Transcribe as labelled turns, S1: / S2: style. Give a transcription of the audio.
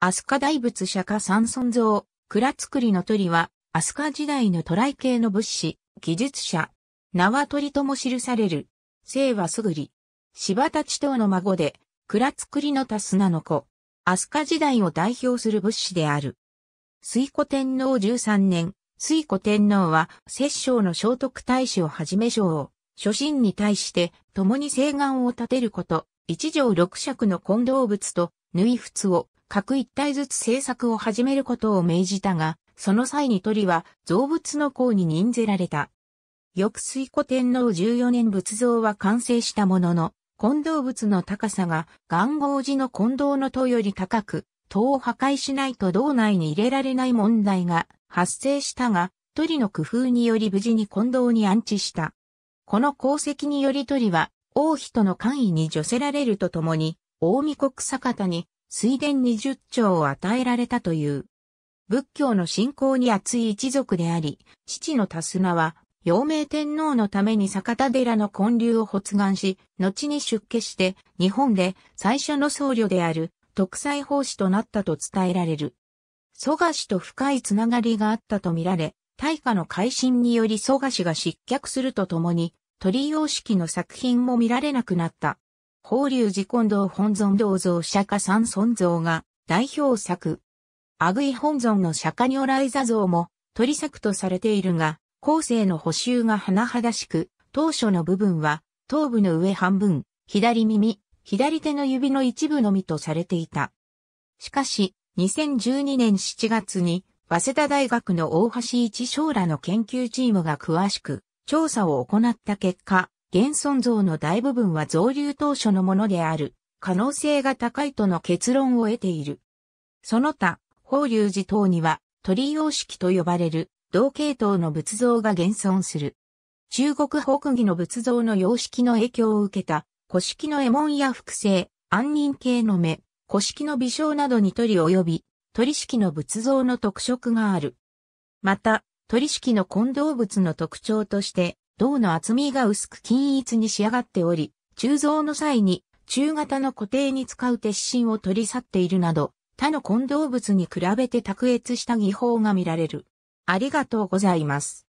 S1: 飛鳥大仏釈迦三尊像、蔵造りの鳥は、飛鳥時代の渡来系の物資、技術者、名は鳥とも記される。姓はすぐり。柴田地頭の孫で、蔵造りのた砂の子。飛鳥時代を代表する物資である。水古天皇13年、水古天皇は、摂政の聖徳太子をはじめ将を、諸臣に対して、共に誓願を立てること、一条六尺の混同物と、縫い仏を、各一体ずつ制作を始めることを命じたが、その際に鳥は造物の功に任ぜられた。翌水古天皇14年仏像は完成したものの、混動物の高さが願号寺の混同の塔より高く、塔を破壊しないと道内に入れられない問題が発生したが、鳥の工夫により無事に混同に安置した。この功績により鳥は王妃との官位に除せられるとともに、大見国坂田に水田二十丁を与えられたという。仏教の信仰に厚い一族であり、父のタスナは、陽明天皇のために坂田寺の建立を発願し、後に出家して、日本で最初の僧侶である、特裁法師となったと伝えられる。蘇我氏と深いつながりがあったとみられ、大化の改新により蘇我氏が失脚するとともに、鳥様式の作品も見られなくなった。法隆寺近藤本尊銅像釈迦三尊像が代表作。アグイ本尊の釈迦如来座像も取り作とされているが、後世の補修が甚だしく、当初の部分は頭部の上半分、左耳、左手の指の一部のみとされていた。しかし、2012年7月に、早稲田大学の大橋一将らの研究チームが詳しく調査を行った結果、現存像の大部分は造流当初のものである、可能性が高いとの結論を得ている。その他、法隆寺等には、鳥様式と呼ばれる、同系統の仏像が現存する。中国北儀の仏像の様式の影響を受けた、古式の絵文や複製、安人系の目、古式の微笑などに鳥及び、鳥式の仏像の特色がある。また、鳥式の混動物の特徴として、銅の厚みが薄く均一に仕上がっており、鋳造の際に中型の固定に使う鉄芯を取り去っているなど、他の混同物に比べて卓越した技法が見られる。ありがとうございます。